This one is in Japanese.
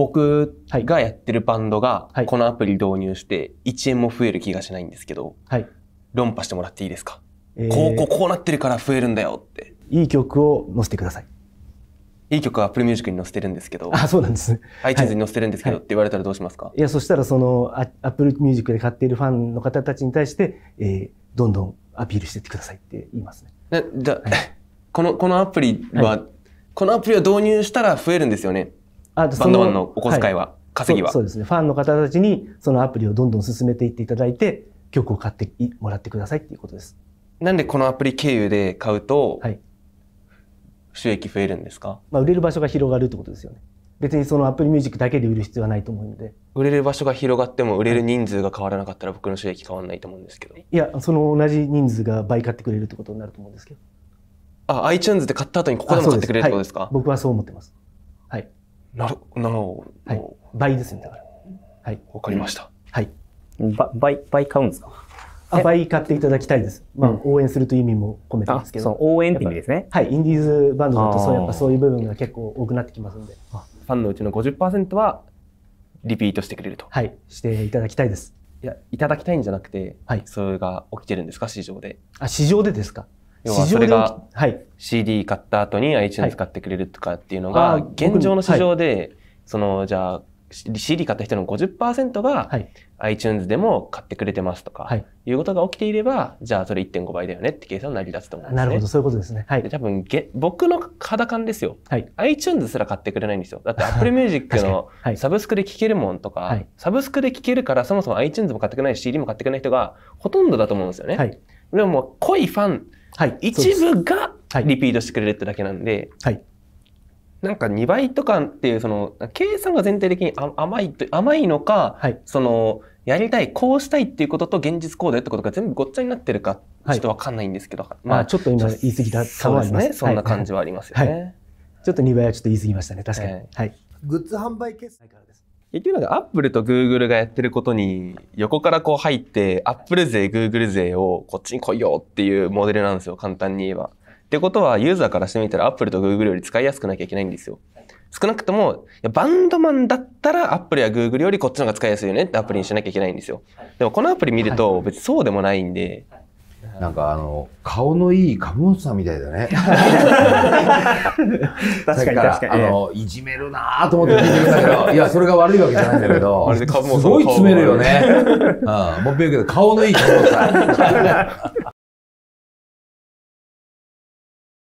僕がやってるバンドが、このアプリ導入して1円も増える気がしないんですけど、はい、論破してもらっていいですか、えー、こうこうこうなってるから増えるんだよっていい曲を載せてくださいいい曲はアップルミュージックに載せてるんですけどあそうなんです、ね、iTunes に載せてるんですけど、はい、って言われたらどうしますか、いや、やそしたらそのアップルミュージックで買っているファンの方たちに対して、えー、どんどんアピールしていってくださいって言いますねじゃはい、このこのアプリは、このアプリを導入したら増えるんですよねあとバンドマンのお小遣いは、稼ぎはそうですね。ファンの方たちにそのアプリをどんどん進めていっていただいて、曲を買ってもらってくださいっていうことです。なんでこのアプリ経由で買うと、収益増えるんですか、まあ、売れる場所が広がるってことですよね。別にそのアプリミュージックだけで売る必要はないと思うので売れる場所が広がっても売れる人数が変わらなかったら僕の収益変わらないと思うんですけどいやその同じ人数が倍買ってくれるってことになると思うんですけどあ iTunes で買った後にここでも買ってくれるってことですか、はい、僕はそう思ってますなる、なお、はい、倍ですね、だから。はい。わかりました。はい。倍、倍買うんですか倍買っていただきたいです。まあ、応援するという意味も込めてますけど。応援って意味ですね。はい。インディーズバンドだとそうやっぱそういう部分が結構多くなってきますので。ファンのうちの50%はリピートしてくれると。はい。していただきたいです。いや、いただきたいんじゃなくて、はい、それが起きてるんですか、市場で。あ、市場でですか。要はそれが CD 買った後に iTunes 買ってくれるとかっていうのが、現状の市場で、その、じゃあ、CD 買った人の50%が iTunes でも買ってくれてますとか、い、うことが起きていれば、じゃあそれ1.5倍だよねって計算になりだすと思うんですね。なるほど、そういうことですね。はい、多分げ、僕の肌感ですよ、はい。iTunes すら買ってくれないんですよ。だって Apple Music の サブスクで聴けるもんとかはい、サブスクで聴けるからそもそも iTunes も買ってくれないし CD も買ってくれない人がほとんどだと思うんですよね。はい、でももう濃いファン、はい、一部がリピートしてくれるってだけなんで、はい、なんか2倍とかっていうその計算が全体的に甘い甘いのか、はい、そのやりたいこうしたいっていうことと現実行動ってことが全部ごっちゃになってるかちょっとわかんないんですけど、はい、まあちょっと今言い過ぎた感はあますねそんな感じはありますよね、はい、ちょっと2倍はちょっと言い過ぎましたね確かに、はい、グッズ販売決済からです結局なんかアップルとグーグルがやってることに横からこう入ってアップル税グーグル税をこっちに来いよっていうモデルなんですよ簡単に言えば。ってことはユーザーからしてみたらアップルとグーグルより使いやすくなきゃいけないんですよ。少なくともバンドマンだったらアップルやグーグルよりこっちの方が使いやすいよねってアプリにしなきゃいけないんですよ。でもこのアプリ見ると別にそうでもないんで、なんかあの、顔のいい株本さんみたいだね。確かに確かに。あの、いじめるなぁと思って聞いてみたけど、いや、それが悪いわけじゃないんだけど、すごい詰めるよね。うん、もうけど、顔のいい株本さん。